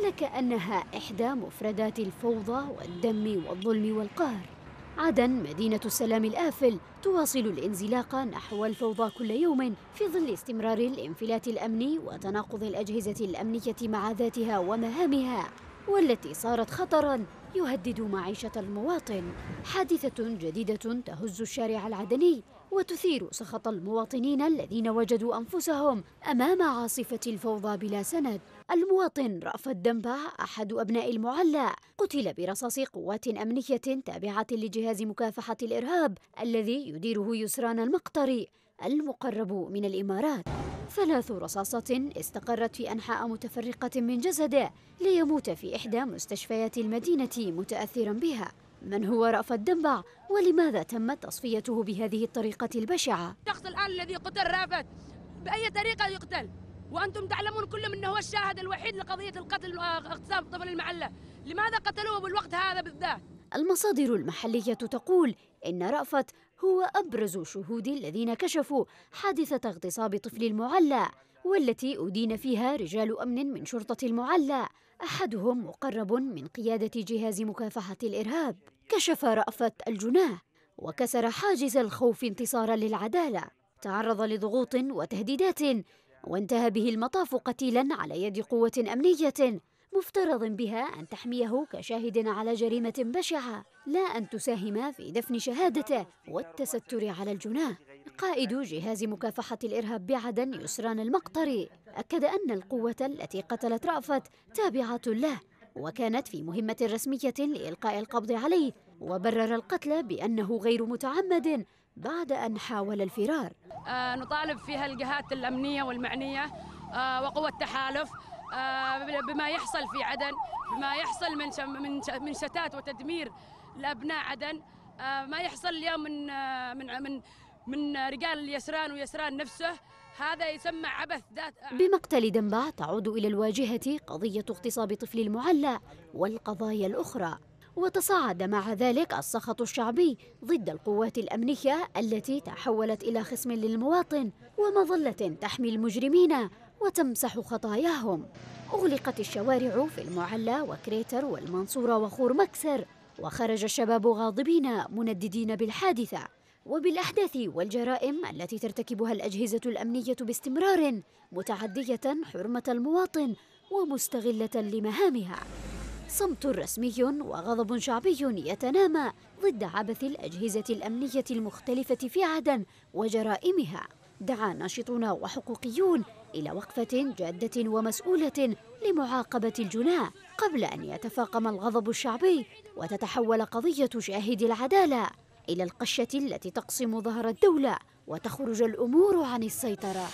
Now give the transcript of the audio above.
لكأنها إحدى مفردات الفوضى والدم والظلم والقهر عدن مدينة السلام الآفل تواصل الانزلاق نحو الفوضى كل يوم في ظل استمرار الانفلات الأمني وتناقض الأجهزة الأمنية مع ذاتها ومهامها والتي صارت خطراً يهدد معيشة المواطن حادثة جديدة تهز الشارع العدني وتثير سخط المواطنين الذين وجدوا أنفسهم أمام عاصفة الفوضى بلا سند المواطن رأف الدنبع أحد أبناء المعلى قتل برصاص قوات أمنية تابعة لجهاز مكافحة الإرهاب الذي يديره يسران المقطري المقرب من الإمارات ثلاث رصاصات استقرت في أنحاء متفرقة من جسده ليموت في إحدى مستشفيات المدينة متأثرا بها من هو رأفت دنبع ولماذا تمت تصفيته بهذه الطريقة البشعة؟ الشخص الآن الذي قتل رأفت بأي طريقة يقتل؟ وأنتم تعلمون كلهم أنه هو الشاهد الوحيد لقضية القتل واغتصاب آه، طفل المعلة لماذا قتلوه بالوقت هذا بالذات؟ المصادر المحلية تقول إن رأفت هو أبرز شهود الذين كشفوا حادثة اغتصاب طفل المعلى والتي أدين فيها رجال أمن من شرطة المعلى أحدهم مقرب من قيادة جهاز مكافحة الإرهاب كشف رأفة الجناه وكسر حاجز الخوف انتصارا للعدالة تعرض لضغوط وتهديدات وانتهى به المطاف قتيلا على يد قوة أمنية مفترض بها أن تحميه كشاهد على جريمة بشعة لا أن تساهم في دفن شهادته والتستر على الجناه قائد جهاز مكافحة الإرهاب بعدن يسران المقطري أكد أن القوة التي قتلت رأفت تابعة له وكانت في مهمة رسمية لإلقاء القبض عليه وبرر القتل بأنه غير متعمد بعد أن حاول الفرار آه نطالب فيها الجهات الأمنية والمعنية آه وقوة التحالف آه بما يحصل في عدن بما يحصل من من من شتات وتدمير لأبناء عدن آه، ما يحصل اليوم من آه، من من من رجال اليسران ويسران نفسه هذا يسمى عبث ذات بمقتل دنبا تعود إلى الواجهة قضية اغتصاب طفل المعلى والقضايا الأخرى وتصاعد مع ذلك السخط الشعبي ضد القوات الأمنية التي تحولت إلى خصم للمواطن ومظلة تحمي المجرمين وتمسح خطاياهم أغلقت الشوارع في المعلى وكريتر والمنصورة وخور مكسر وخرج الشباب غاضبين منددين بالحادثة وبالأحداث والجرائم التي ترتكبها الأجهزة الأمنية باستمرار متعدية حرمة المواطن ومستغلة لمهامها صمت رسمي وغضب شعبي يتنامى ضد عبث الأجهزة الأمنية المختلفة في عدن وجرائمها دعا ناشطون وحقوقيون إلى وقفة جادة ومسؤولة لمعاقبة الجناة قبل أن يتفاقم الغضب الشعبي وتتحول قضية شاهد العدالة إلى القشة التي تقسم ظهر الدولة وتخرج الأمور عن السيطرة